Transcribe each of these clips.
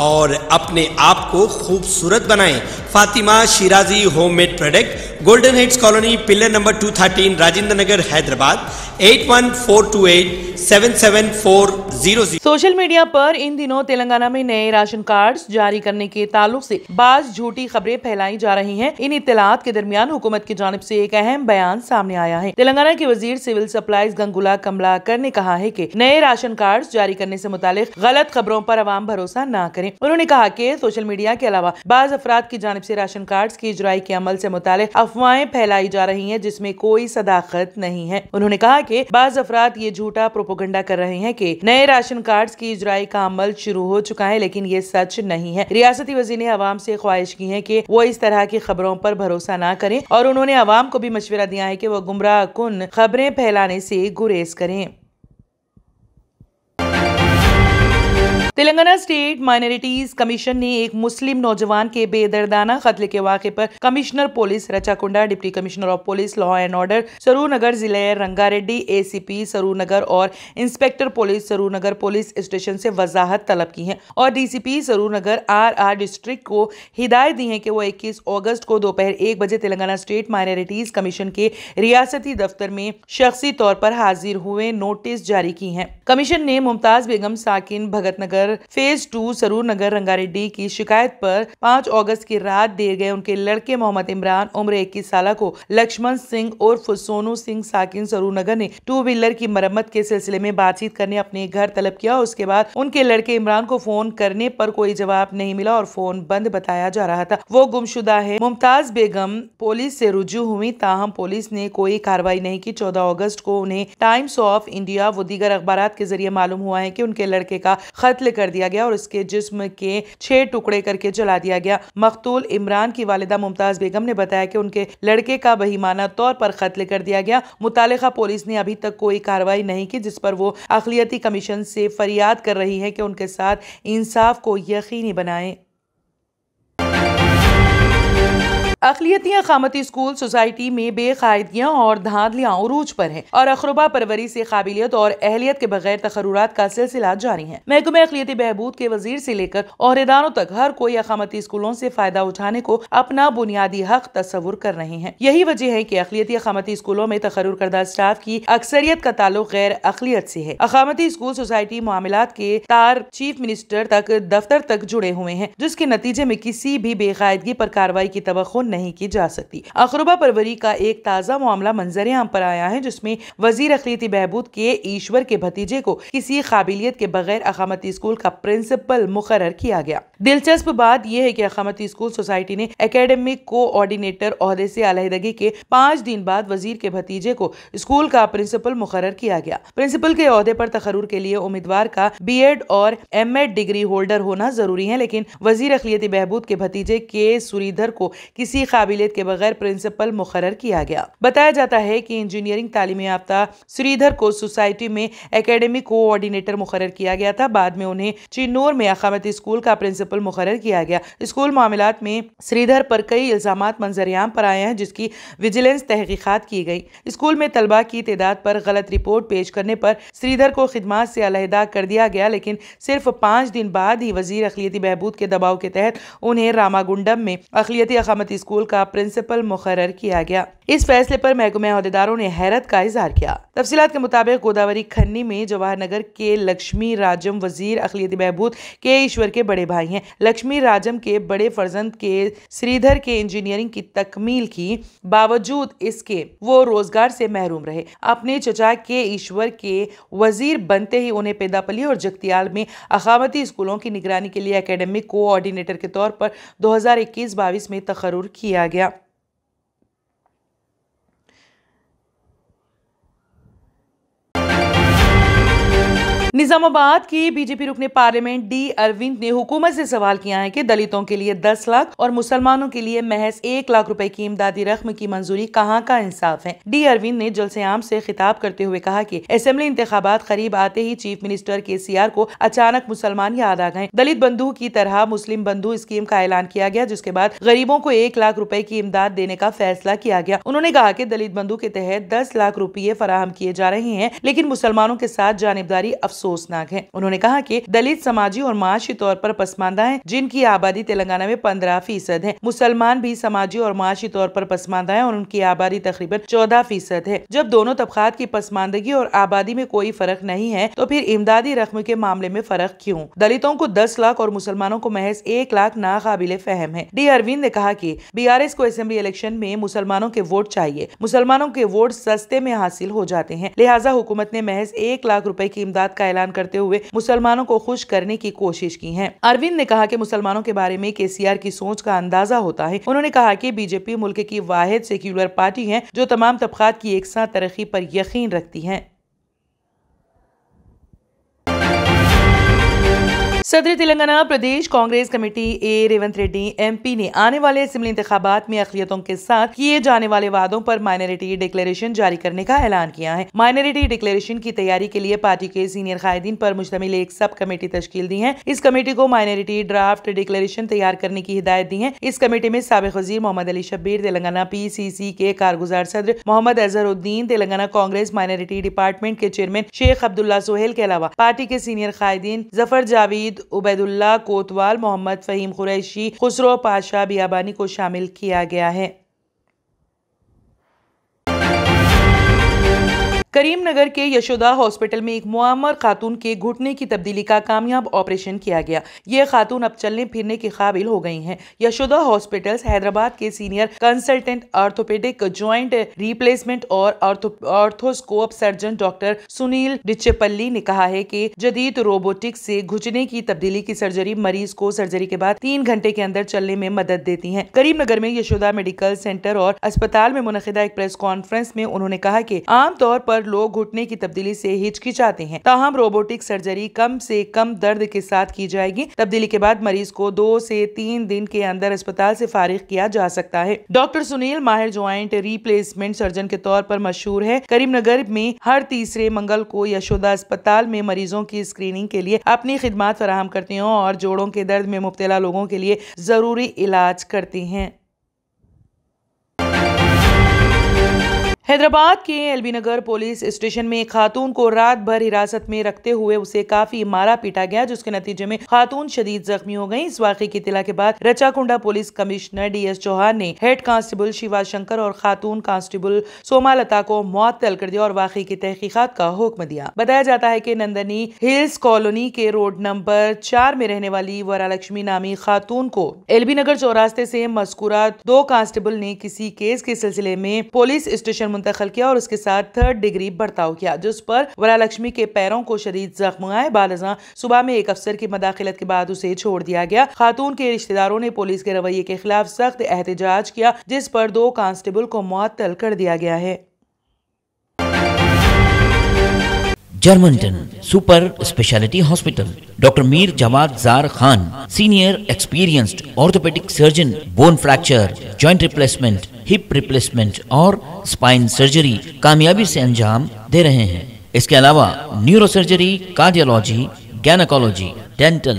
और अपने आप को खूबसूरत बनाएं Fatima Shirazi homemade product golden heads colony pillar number 213 Rajendra Nagar Hyderabad 8142877400 social media पर इन दिनों तेलंगाना में नए राशन कार्ड जारी करने के ताल्लुक से बाज झूठी खबरें फैलाई जा रही हैं इन इतलात के दरमियान हुकूमत की जानब से एक अहम बयान सामने आया है तेलंगाना के वजीर सिविल सप्लाईज गंगुला कमलाकर ने कहा है की नए राशन कार्ड जारी करने ऐसी मुतालिक गलत खबरों आरोप आवाम भरोसा न करे करें उन्होंने कहा कि सोशल मीडिया के अलावा बाज अफराद की जानब ऐसी राशन कार्ड की इजराई के अमल ऐसी मुताल अफवाहें फैलाई जा रही है जिसमे कोई सदाकत नहीं है उन्होंने कहा की बाज अफराद ये झूठा प्रोपोगंडा कर रहे हैं की नए राशन कार्ड की इजराई का अमल शुरू हो चुका है लेकिन ये सच नहीं है रियासती वजीर आवाम ऐसी ख्वाहिश की है की वो इस तरह की खबरों आरोप भरोसा न करें और उन्होंने आवाम को भी मशवरा दिया है की वो गुमराह कन खबरें फैलाने से गुरेज करें तेलंगाना स्टेट माइनॉरिटीज कमीशन ने एक मुस्लिम नौजवान के बेदर्दाना कत्ल के वाक़े पर commissioner police Rachakonda deputy commissioner of police law and order Saroor Nagar जिले रंगारेड्डी एसीपी नगर और inspector police Nagar police station से वजाहत तलब की है और DCP Nagar R R district को हिदायत दी है कि वो इक्कीस अगस्त को दोपहर एक बजे तेलंगाना स्टेट माइनॉरिटीज कमीशन के रियासती दफ्तर में शख्सी तौर पर हाजिर हुए नोटिस जारी की है कमीशन ने मुमताज बेगम साकिन भगत नगर पर फेज टू सरूर नगर रंगारेड्डी की शिकायत पर 5 अगस्त की रात दिए गए उनके लड़के मोहम्मद इमरान उम्र इक्कीस साल को लक्ष्मण सिंह उर्फ सोनू सिंह साकिन सरूर नगर ने टू व्हीलर की मरम्मत के सिलसिले में बातचीत करने अपने घर तलब किया उसके बाद उनके लड़के इमरान को फोन करने पर कोई जवाब नहीं मिला और फोन बंद बताया जा रहा था वो गुमशुदा है मुमताज बेगम पुलिस से रुजू हुई ताहम पुलिस ने कोई कार्रवाई नहीं की चौदह अगस्त को उन्हें टाइम्स ऑफ इंडिया व दीगर अखबार के जरिए मालूम हुआ है की उनके लड़के का कत्ल कर दिया गया और इसके जिस्म के छह टुकड़े करके जला दिया गया मकतूल इमरान की वालदा मुमताज बेगम ने बताया कि उनके लड़के का बहिमाना तौर पर कत्ल कर दिया गया मुताल पुलिस ने अभी तक कोई कार्रवाई नहीं की जिस पर वो अखिलती कमीशन से फरियाद कर रही है कि उनके साथ इंसाफ को यकीनी बनाएं अखिलियती खामती स्कूल सोसाइटी में बेकायदगियाँ और धांधलियाँ उरूज पर हैं और अखरबा परवरी से काबिलियत और अहलियत के बगैर तखरूरात का सिलसिला जारी है महकमे अखिलती बहबूद के वजीर से लेकर अहदेदारों तक हर कोई अखामती स्कूलों से फायदा उठाने को अपना बुनियादी हक तस्वुर कर रहे हैं यही वजह है की अखिलती अखामती स्कूलों में तखरूर करदा स्टाफ की अक्सरियत का ताल्लुक गैर अखिलियत से है अखामती स्कूल सोसाइटी मामला के तार चीफ मिनिस्टर तक दफ्तर तक जुड़े हुए हैं जिसके नतीजे में किसी भी बेकायदगी पर कार्रवाई की तो नहीं की जा सकती अखरबा परवरी का एक ताज़ा मामला मंजर आम पर आया है जिसमें वजीर अखिलती बहबूद के ईश्वर के भतीजे को किसी काबिलियत के बगैर अकामती स्कूल का प्रिंसिपल मुकर किया गया दिलचस्प बात यह है कि अकामती स्कूल सोसाइटी ने एकेडमिक कोऑर्डिनेटर अहदे से अलहदगी के पाँच दिन बाद वजीर के भतीजे को स्कूल का प्रिंसिपल मुकर किया गया प्रिंसिपल के अहदे पर तखरूर के लिए उम्मीदवार का बी और एम डिग्री होल्डर होना जरूरी है लेकिन वजीर अखिलती बहबूद के भतीजे के सुरीधर को किसी की काबिलियत के बगैर प्रिंसिपल मुकर किया गया बताया जाता है की इंजीनियरिंग तालीम याफ्ता श्रीधर को सोसाइटी में अकेडमी कोऑर्डिनेटर मुकर किया गया था बाद में उन्हें चिन्नौर में अकामती स्कूल का प्रिंसिपल मुकर किया गया स्कूल मामला में श्रीधर पर कई इल्जाम मंजरियाम पर आए हैं जिसकी विजिलेंस तहकीकत की गई स्कूल में तलबा की तदाद पर गलत रिपोर्ट पेश करने पर श्रीधर को खिदमत से अलहदा कर दिया गया लेकिन सिर्फ पाँच दिन बाद ही वजीर अखिलती बहबूद के दबाव के तहत उन्हें रामागुंडम में अखिलती अकामती स्कूल स्कूल का प्रिंसिपल मुकर किया गया इस फैसले पर महकमे अहदेदारों ने हैरत का इजहार किया तफसीत के मुताबिक गोदावरी खन्नी में जवाहर नगर के लक्ष्मी राजम वजीर अखिलती बहबूद के ईश्वर के बड़े भाई हैं लक्ष्मी राजम के बड़े फर्जंद के श्रीधर के इंजीनियरिंग की तकमील की बावजूद इसके वो रोजगार से महरूम रहे अपने चचा के ईश्वर के वजीर बनते ही उन्हें पेदापली और जगतियाल में अखावती स्कूलों की निगरानी के लिए अकेडमिक कोऑर्डिनेटर के तौर पर इक्कीस बाईस में तकरूर किया गया निजामाबाद की बीजेपी रुकने पार्लियामेंट डी अरविंद ने हुकूमत से सवाल किया है कि दलितों के लिए 10 लाख और मुसलमानों के लिए महज एक लाख रुपए की इमदादी रकम की मंजूरी कहाँ का इंसाफ है डी अरविंद ने जलसे आम से खिताब करते हुए कहा कि असम्बली इंतबात करीब आते ही चीफ मिनिस्टर के सी आर को अचानक मुसलमान याद आ गए दलित बंधु की तरह मुस्लिम बंधु स्कीम का ऐलान किया गया जिसके बाद गरीबों को एक लाख रूपए की इमदाद देने का फैसला किया गया उन्होंने कहा की दलित बंधु के तहत दस लाख रूपये फराहम किए जा रहे हैं लेकिन मुसलमानों के साथ जानबदारी अफसोस अफसोसनाक है उन्होंने कहा कि दलित समाजी और माशी तौर पर पसमानदा है जिनकी आबादी तेलंगाना में पंद्रह फीसद है मुसलमान भी समाजी और माशी तौर पर पसमानदा है और उनकी आबादी तकरीबन चौदह फीसद है जब दोनों तबकात की पसमानदगी और आबादी में कोई फर्क नहीं है तो फिर इमदादी रकम के मामले में फर्क क्यूँ दलितों को दस लाख और मुसलमानों को महज एक लाख नाकबिल फहम है डी अरविंद ने कहा की बी आर एस को असेंबली इलेक्शन में मुसलमानों के वोट चाहिए मुसलमानों के वोट सस्ते में हासिल हो जाते हैं लिहाजा हुकूमत ने महज एक लाख रूपए की इमदाद का ऐलान करते हुए मुसलमानों को खुश करने की कोशिश की है अरविंद ने कहा की मुसलमानों के बारे में के की सोच का अंदाजा होता है उन्होंने कहा की बीजेपी मुल्क की वाहिद सेक्यूलर पार्टी है जो तमाम तबकात की एक साथ तरक्की पर यकीन रखती है सदर तेलंगाना प्रदेश कांग्रेस कमेटी ए रेवंत रेड्डी एमपी ने आने वाले असम्बली इंतबात में अखिलियतों के साथ किए जाने वाले वादों पर माइनॉरिटी डिक्लेरेशन जारी करने का ऐलान किया है माइनॉरिटी डिक्लेरेशन की तैयारी के लिए पार्टी के सीनियर कायदीन पर मुश्तमिल एक सब कमेटी तश्ल दी है इस कमेटी को माइनॉरिटी ड्राफ्ट डिक्लेरेशन तैयार करने की हिदायत दी है इस कमेटी में सबक वजीर Mohammed Ali Shabbir Telangana P C C के कारगुजार सदर मोहम्मद अजहरुद्दीन तेलंगाना कांग्रेस माइनॉरिटी डिपार्टमेंट के चेयरमैन शेख अब्दुल्ला सोहेल के अलावा पार्टी के सीनियर कायदीन जफर जावेद उबैदुल्ला कोतवाल मोहम्मद फ़हीम कुरैशी खुसरो पाशा बियाबानी को शामिल किया गया है करीमनगर के यशोदा हॉस्पिटल में एक मुआमर खातून के घुटने की तब्दीली का कामयाब ऑपरेशन किया गया ये खातून अब चलने फिरने के काबिल हो गई हैं यशोदा हॉस्पिटल्स हैदराबाद के senior consultant orthopaedic joint replacement और arthroscope surgeon doctor Sunil Dichpally ने कहा है की जदीद रोबोटिक्स से घुटने की तब्दीली की सर्जरी मरीज को सर्जरी के बाद तीन घंटे के अंदर चलने में मदद देती है करीमनगर में यशोदा मेडिकल सेंटर और अस्पताल में मुनदा एक प्रेस कॉन्फ्रेंस में उन्होंने कहा की आमतौर पर अक्सर लोग घुटने की तब्दीली से हिचकिचाते हैं ताहम रोबोटिक सर्जरी कम से कम दर्द के साथ की जाएगी तब्दीली के बाद मरीज को दो से तीन दिन के अंदर अस्पताल से फारिग किया जा सकता है डॉक्टर सुनील माहिर ज्वाइंट रिप्लेसमेंट सर्जन के तौर पर मशहूर है करीमनगर में हर तीसरे मंगल को यशोदा अस्पताल में मरीजों की स्क्रीनिंग के लिए अपनी खिदमत फराहम करती हूँ और जोड़ों के दर्द में मुबतला लोगों के लिए ज़रूरी इलाज करती हैं हैदराबाद के एलबी नगर पुलिस स्टेशन में खातून को रात भर हिरासत में रखते हुए उसे काफी मारा पीटा गया जिसके नतीजे में खातून शदीद जख्मी हो गई इस वाक़े की तिला के बाद Rachakonda police commissioner D S Chauhan ने हेड कांस्टेबल शिवा शंकर और खातून कांस्टेबल सोमालता को मुअत्तल कर दिया और वाक़े की तहकीकत का हुक्म दिया बताया जाता है की नंदनी हिल्स कॉलोनी के रोड नंबर चार में रहने वाली वरालक्ष्मी नामी खातून को एलबी नगर चौरास्ते ऐसी मस्कुरा दो कांस्टेबल ने किसी केस के सिलसिले में पुलिस स्टेशन मुंतकल किया और उसके साथ थर्ड डिग्री बर्ताव किया जिस पर वरा लक्ष्मी के पैरों को शरीर जख्म आए बालजा सुबह में एक अफसर की मदाखलत के बाद उसे छोड़ दिया गया खातून के रिश्तेदारों ने पुलिस के रवैये के खिलाफ सख्त एहतजाज किया जिस पर दो कांस्टेबल को मुअत्तल कर दिया गया है Germanten super speciality hospital doctor Mir Jawad Zar Khan senior experienced orthopaedic surgeon bone fracture joint replacement hip replacement और स्पाइन सर्जरी कामयाबी से अंजाम दे रहे हैं इसके अलावा neuro surgery cardiology gynaecology dental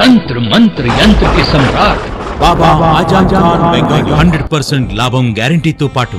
तंत्र मंत्र यंत्र के सम्राट బాబా హండ్రెడ్ పర్సెంట్ లాభం గ్యారంటీతో పాటు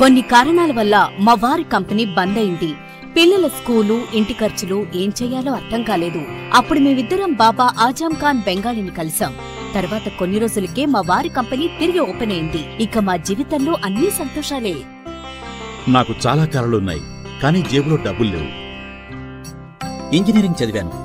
కొన్ని కారణాల వల్ల మా వారి కంపెనీ బంద్ అయింది పిల్లల స్కూలు ఇంటి ఖర్చులు ఏం చేయాలో అర్థం కాలేదు అప్పుడు మేమిద్దరం బాబా ఆజాం ఖాన్ బెంగాలీని కలిసాం తర్వాత కొన్ని రోజులకే మా వారి కంపెనీ తిరిగి ఓపెన్ అయింది ఇక మా జీవితంలో అన్ని సంతోషాలే నాకు చాలా కలలున్నాయి కానీ జేబులో డబ్బులు లేవు ఇంజనీరింగ్ చదివాను